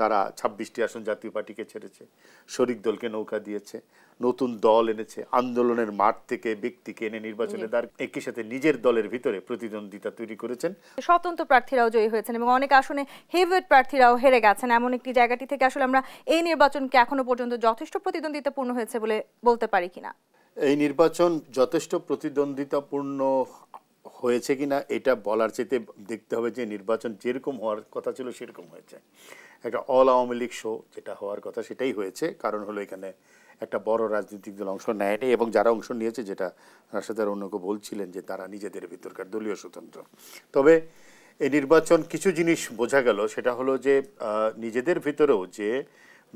তারা ছাব্বিশটি আসন জাতীয় পার্টিকে ছেড়েছে শরিক দলকে নৌকা দিয়েছে নতুন দল এনেছে আন্দোলনের মাঠ থেকে ব্যক্তিকে এনে নির্বাচনে দাঁড় একই সাথে নিজের দলের ভিতরে প্রতিদ্বন্দ্বিতা তৈরি করেছেন স্বতন্ত্র প্রার্থীরাও জয়ী হয়েছেন এবং অনেক আসনে হেভেট প্রার্থীরাও হেরে গেছেন এমন একটি জায়গাটি থেকে আসলে আমরা এই নির্বাচনকে এখনো পর্যন্ত যথেষ্ট প্রতিদ্বন্দ্বিতাপূর্ণ হয়েছে বলে বলতে পারি কিনা এই নির্বাচন যথেষ্ট প্রতিদ্বন্দ্বিতাপূর্ণ হয়েছে কি না এটা বলার চেতে দেখতে হবে যে নির্বাচন যেরকম হওয়ার কথা ছিল সেরকম হয়েছে একটা অল আওয়ামী লীগ শো যেটা হওয়ার কথা সেটাই হয়েছে কারণ হলো এখানে একটা বড় রাজনৈতিক দল অংশ নেয়নি এবং যারা অংশ নিয়েছে যেটা রাশেদার অন্যকে বলছিলেন যে তারা নিজেদের ভিতরকার দলীয় স্বতন্ত্র তবে এই নির্বাচন কিছু জিনিস বোঝা গেল সেটা হলো যে নিজেদের ভিতরেও যে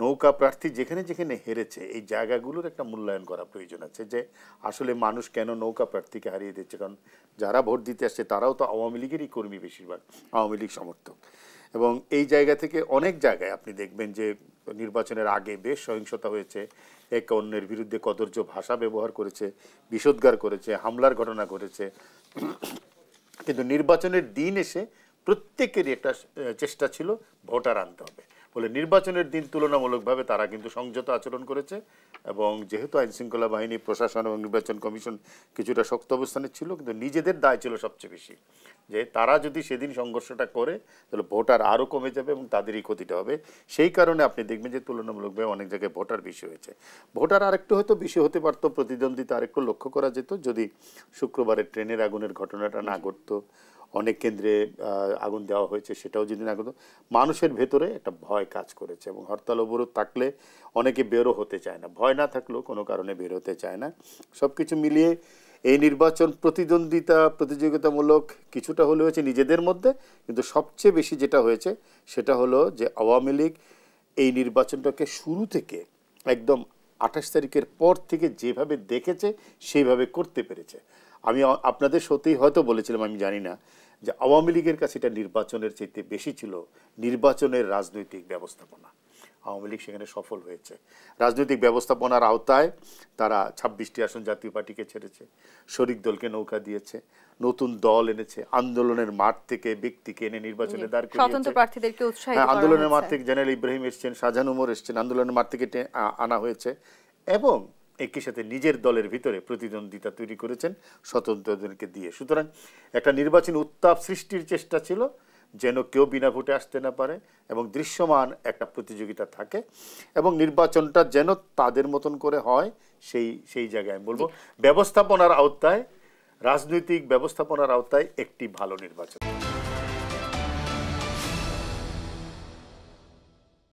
নৌকা প্রার্থী যেখানে যেখানে হেরেছে এই জায়গাগুলোর একটা মূল্যায়ন করা প্রয়োজন আছে যে আসলে মানুষ কেন নৌকা প্রার্থীকে হারিয়ে দিচ্ছে কারণ যারা ভোট দিতে আসছে তারাও তো আওয়ামী লীগেরই কর্মী বেশিরভাগ আওয়ামী লীগ সমর্থক এবং এই জায়গা থেকে অনেক জায়গায় আপনি দেখবেন যে নির্বাচনের আগে বেশ সহিংসতা হয়েছে একে অন্যের বিরুদ্ধে কদর্য ভাষা ব্যবহার করেছে বিষোদ্গার করেছে হামলার ঘটনা ঘটেছে কিন্তু নির্বাচনের দিন এসে প্রত্যেকেরই একটা চেষ্টা ছিল ভোটার আনতে হবে ফলে নির্বাচনের দিন তুলনামূলকভাবে তারা কিন্তু সংযত আচরণ করেছে এবং যেহেতু আইনশৃঙ্খলা বাহিনী প্রশাসন এবং নির্বাচন কমিশন কিছুটা শক্ত অবস্থানে ছিল কিন্তু নিজেদের দায় ছিল সবচেয়ে বেশি যে তারা যদি সেদিন সংঘর্ষটা করে তাহলে ভোটার আরও কমে যাবে এবং তাদেরই ক্ষতিটা হবে সেই কারণে আপনি দেখবেন যে তুলনামূলকভাবে অনেক জায়গায় ভোটার বেশি হয়েছে ভোটার আরেকটু হয়তো বেশি হতে পারত প্রতিদ্বন্দ্বিতা আরেকটু লক্ষ্য করা যেত যদি শুক্রবারের ট্রেনের আগুনের ঘটনাটা না ঘটতো অনেক কেন্দ্রে আগুন দেওয়া হয়েছে সেটাও যদি না মানুষের ভেতরে একটা ভয় কাজ করেছে এবং হরতাল অবরোধ থাকলে অনেকে বেরো হতে চায় না ভয় না থাকলেও কোনো কারণে বেরোতে চায় না সব কিছু মিলিয়ে এই নির্বাচন প্রতিদ্বন্দ্বিতা প্রতিযোগিতামূলক কিছুটা হলে হয়েছে নিজেদের মধ্যে কিন্তু সবচেয়ে বেশি যেটা হয়েছে সেটা হলো যে আওয়ামী লীগ এই নির্বাচনটাকে শুরু থেকে একদম আঠাশ তারিখের পর থেকে যেভাবে দেখেছে সেইভাবে করতে পেরেছে আমি আপনাদের সত্যি হয়তো বলেছিলাম আমি জানি না যে আওয়ামী লীগের কাছে এটা নির্বাচনের চাইতে বেশি ছিল নির্বাচনের রাজনৈতিক ব্যবস্থাপনা আওয়ামী লীগ সেখানে সফল হয়েছে রাজনৈতিক ব্যবস্থাপনার আওতায় তারা ছাব্বিশটি আসন জাতীয় পার্টিকে ছেড়েছে শরিক দলকে নৌকা দিয়েছে নতুন দল এনেছে আন্দোলনের মাঠ থেকে ব্যক্তিকে এনে নির্বাচনে দাঁড় করিয়েছে হ্যাঁ, আন্দোলনের মাঠ থেকে জেনারেল ইব্রাহিম এসছেন শাহজাহান উমর এসছেন আন্দোলনের মাঠ থেকে আনা হয়েছে এবং একই সাথে নিজের দলের ভিতরে প্রতিদ্বন্দ্বিতা তৈরি করেছেন স্বতন্ত্রদেরকে দিয়ে সুতরাং একটা নির্বাচন উত্তাপ সৃষ্টির চেষ্টা ছিল যেন কেউ বিনা ভোটে আসতে না পারে এবং দৃশ্যমান একটা প্রতিযোগিতা থাকে এবং নির্বাচনটা যেন তাদের মতন করে হয় সেই সেই জায়গায় বলবো ব্যবস্থাপনার আওতায় রাজনৈতিক ব্যবস্থাপনার আওতায় একটি ভালো নির্বাচন